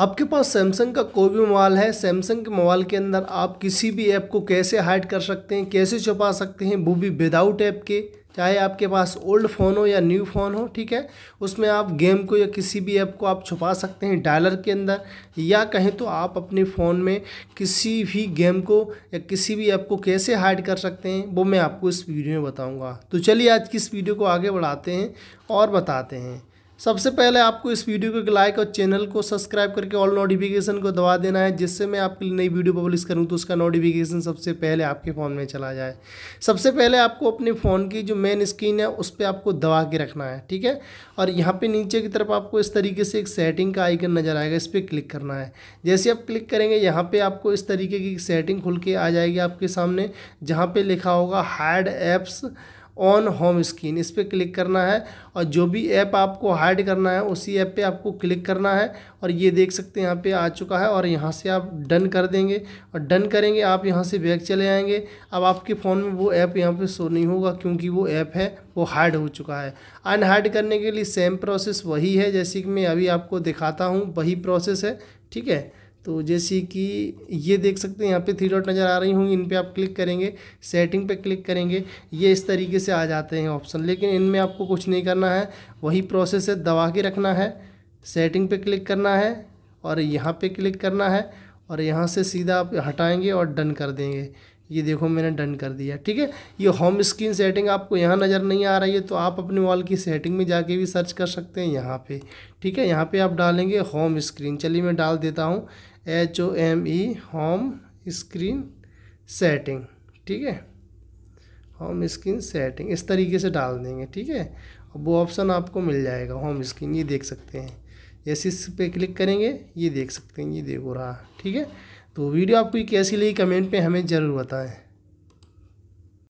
आपके पास सैमसंग का कोई भी मोबाइल है सैमसंग के मोबाइल के अंदर आप किसी भी ऐप को कैसे हाइड कर सकते हैं कैसे छुपा सकते हैं वो भी विदाउट ऐप के चाहे आपके पास ओल्ड फ़ोन हो या न्यू फ़ोन हो ठीक है उसमें आप गेम को या किसी भी ऐप को आप छुपा सकते हैं डायलर के अंदर या कहें तो आप अपने फ़ोन में किसी भी गेम को या किसी भी ऐप को कैसे हाइड कर सकते हैं वो मैं आपको इस वीडियो में बताऊंगा तो चलिए आज की इस वीडियो को आगे बढ़ाते हैं और बताते हैं सबसे पहले आपको इस वीडियो को लाइक और चैनल को सब्सक्राइब करके ऑल नोटिफिकेशन को दबा देना है जिससे मैं आपके लिए नई वीडियो पब्लिश करूं तो उसका नोटिफिकेशन सबसे पहले आपके फ़ोन में चला जाए सबसे पहले आपको अपने फ़ोन की जो मेन स्क्रीन है उस पर आपको दबा के रखना है ठीक है और यहाँ पर नीचे की तरफ आपको इस तरीके से एक सेटिंग का आइकन नज़र आएगा इस पर क्लिक करना है जैसे आप क्लिक करेंगे यहाँ पर आपको इस तरीके की सेटिंग खुल के आ जाएगी आपके सामने जहाँ पर लिखा होगा hard apps on home screen इस पर क्लिक करना है और जो भी ऐप आपको हाइड करना है उसी ऐप पे आपको क्लिक करना है और ये देख सकते हैं यहाँ पे आ चुका है और यहाँ से आप डन कर देंगे और डन करेंगे आप यहाँ से बैग चले आएंगे अब आपके फ़ोन में वो ऐप यहाँ पे शो नहीं होगा क्योंकि वो ऐप है वो हाइड हो चुका है अनहाइड करने के लिए सेम प्रोसेस वही है जैसे कि मैं अभी आपको दिखाता हूँ वही प्रोसेस है ठीक है तो जैसे कि ये देख सकते हैं यहाँ पे थ्री डॉट नज़र आ रही होंगी इन पे आप क्लिक करेंगे सेटिंग पे क्लिक करेंगे ये इस तरीके से आ जाते हैं ऑप्शन लेकिन इनमें आपको कुछ नहीं करना है वही प्रोसेस है दबा के रखना है सेटिंग पे क्लिक करना है और यहाँ पे क्लिक करना है और यहाँ से सीधा आप हटाएंगे और डन कर देंगे ये देखो मैंने डन कर दिया ठीक है ये होम स्क्रीन सेटिंग आपको यहाँ नज़र नहीं आ रही है तो आप अपने वॉल की सेटिंग में जाके भी सर्च कर सकते हैं यहाँ पे ठीक है यहाँ पे आप डालेंगे होम स्क्रीन चलिए मैं डाल देता हूँ H O M E home screen setting ठीक है होम स्क्रीन सेटिंग इस तरीके से डाल देंगे ठीक है वो ऑप्शन आपको मिल जाएगा होम स्क्रीन ये देख सकते हैं जैसे इस पर क्लिक करेंगे ये देख सकते हैं ये देखो रहा ठीक है तो वीडियो आपको कैसी लगी कमेंट में हमें ज़रूर बताएं